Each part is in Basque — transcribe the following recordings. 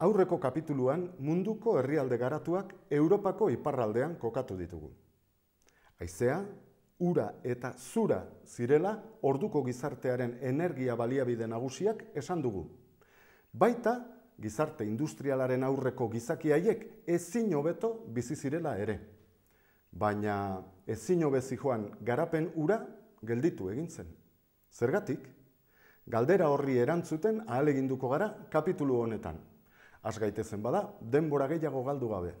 Aurreko kapituluan munduko herrialde garatuak Europako iparraldean kokatu ditugu. Aizea, ura eta zura zirela orduko gizartearen energia baliabide nagusiak esan dugu. Baita, gizarte industrialaren aurreko gizaki haiek ezin hobeto bizi zirela ere. Baina ezin hobezi joan garapen ura gelditu egintzen. Zergatik galdera horri erantzuten ahal eginduko gara kapitulu honetan. Az gaitezen bada denbora gehiago galdu gabe.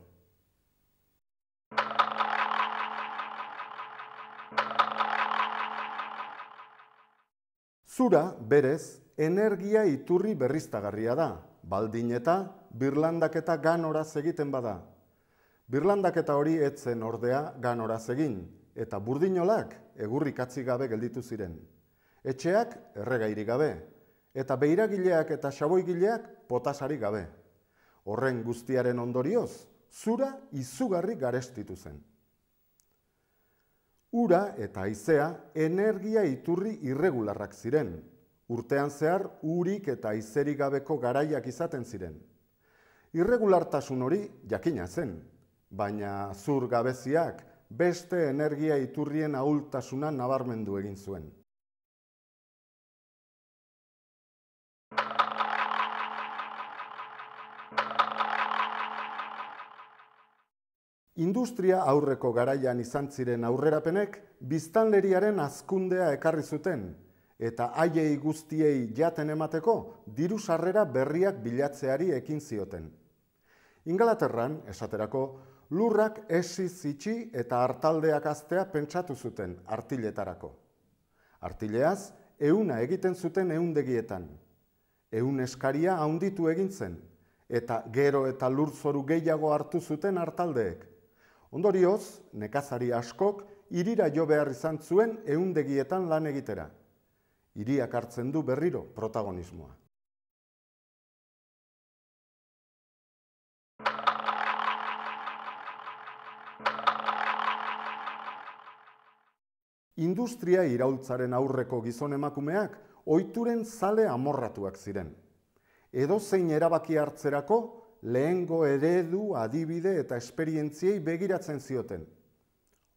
Zura berez energia iturri berriztagarria da, baldin eta birlandaketa ganoraz egiten bada. Birlandaketa hori etzen ordea ganoraz egin eta burdinolak egurrik gabe gelditu ziren. Etxeak erregairi gabe, eta beiragileak eta xaboigileak potasari gabe. Horren guztiaren ondorioz, zura izugarri garestitu zen. Ura eta aizea energia iturri irregularrak ziren. Urtean zehar, urik eta aizeri gabeko garaiak izaten ziren. Irregulartasun hori jakina zen, baina zur gabeziak beste energia iturrien ahultasuna nabarmendu egin zuen. Industria aurreko garaian izan ziren aurrerapenek biztanleriaren azkundea ekarri zuten eta haiei guztiei jaten emateko diru sarrera berriak bilatzeari ekin zioten. Ingalaterran, esaterako, lurrak esi zitsi eta hartaldeak aztea pentsatu zuten artiletarako. Artileaz, euna egiten zuten eundegietan. Eun eskaria haunditu egin zen, eta gero eta lur zoru gehiago hartu zuten artaldeek. Ondorioz, nekazari askok, irira jo behar izan zuen eundegietan lan egitera. Iriak hartzen du berriro protagonismoa. industria iraultzaren aurreko gizon emakumeak ohituren zale amorratuak ziren. Edo erabaki hartzerako lehengo eredu, adibide eta esperientziei begiratzen zioten.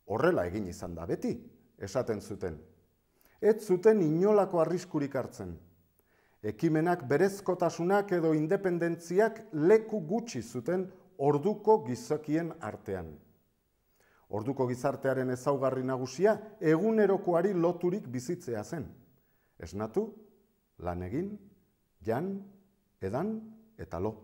Horrela egin izan da beti, esaten zuten. Ez zuten inolako arriskurik hartzen. Ekimenak berezkotasunak edo independentziak leku gutxi zuten orduko gizokien artean. Orduko gizartearen ezaugarri nagusia egunerokoari loturik bizitzea zen. Esnatu lan egin, jan, edan eta lo.